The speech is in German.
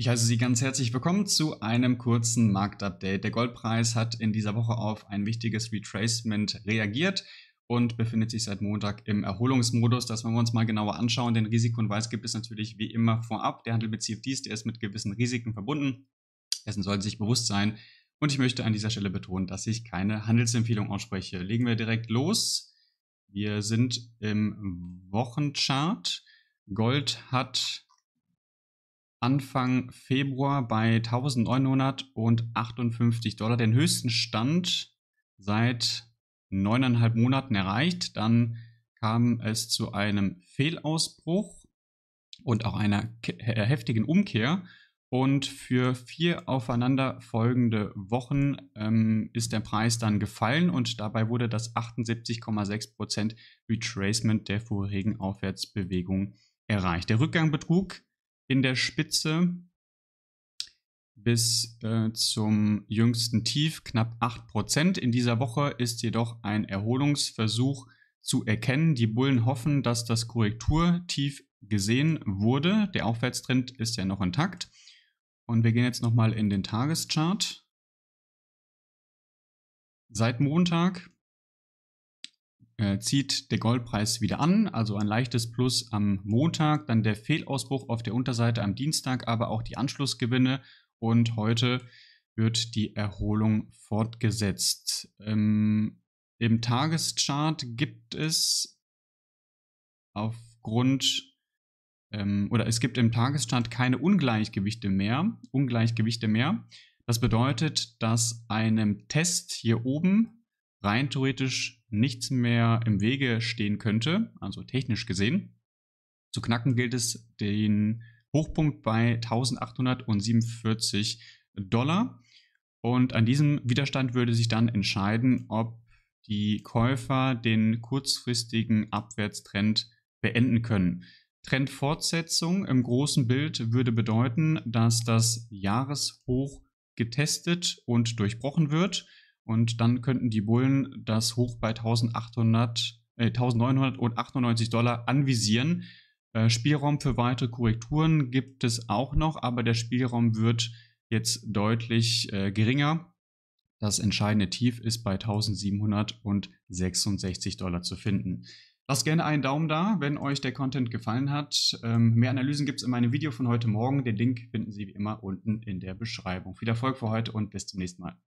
Ich heiße Sie ganz herzlich willkommen zu einem kurzen Marktupdate. Der Goldpreis hat in dieser Woche auf ein wichtiges Retracement reagiert und befindet sich seit Montag im Erholungsmodus. Das wollen wir uns mal genauer anschauen. Den Risiko- und Weiß gibt es natürlich wie immer vorab. Der Handel mit CFDs, der ist mit gewissen Risiken verbunden. Dessen sollten sich bewusst sein. Und ich möchte an dieser Stelle betonen, dass ich keine Handelsempfehlung ausspreche. Legen wir direkt los. Wir sind im Wochenchart. Gold hat Anfang Februar bei 1958 Dollar, den höchsten Stand seit neuneinhalb Monaten erreicht. Dann kam es zu einem Fehlausbruch und auch einer äh, heftigen Umkehr. Und für vier aufeinanderfolgende Wochen ähm, ist der Preis dann gefallen und dabei wurde das 78,6% Retracement der vorherigen Aufwärtsbewegung erreicht. Der Rückgang betrug in der Spitze bis äh, zum jüngsten Tief knapp 8%. In dieser Woche ist jedoch ein Erholungsversuch zu erkennen. Die Bullen hoffen, dass das Korrekturtief gesehen wurde. Der Aufwärtstrend ist ja noch intakt. Und wir gehen jetzt nochmal in den Tageschart. Seit Montag äh, zieht der Goldpreis wieder an, also ein leichtes Plus am Montag, dann der Fehlausbruch auf der Unterseite am Dienstag, aber auch die Anschlussgewinne und heute wird die Erholung fortgesetzt. Ähm, Im Tageschart gibt es aufgrund ähm, oder es gibt im Tageschart keine Ungleichgewichte mehr. Ungleichgewichte mehr. Das bedeutet, dass einem Test hier oben rein theoretisch nichts mehr im Wege stehen könnte, also technisch gesehen. Zu knacken gilt es den Hochpunkt bei 1847 Dollar. Und an diesem Widerstand würde sich dann entscheiden, ob die Käufer den kurzfristigen Abwärtstrend beenden können. Trendfortsetzung im großen Bild würde bedeuten, dass das Jahreshoch getestet und durchbrochen wird und dann könnten die Bullen das hoch bei 1800, äh, 1998 Dollar anvisieren. Äh, Spielraum für weitere Korrekturen gibt es auch noch, aber der Spielraum wird jetzt deutlich äh, geringer. Das entscheidende Tief ist bei 1766 Dollar zu finden. Lasst gerne einen Daumen da, wenn euch der Content gefallen hat. Ähm, mehr Analysen gibt es in meinem Video von heute Morgen. Den Link finden Sie wie immer unten in der Beschreibung. Viel Erfolg für heute und bis zum nächsten Mal.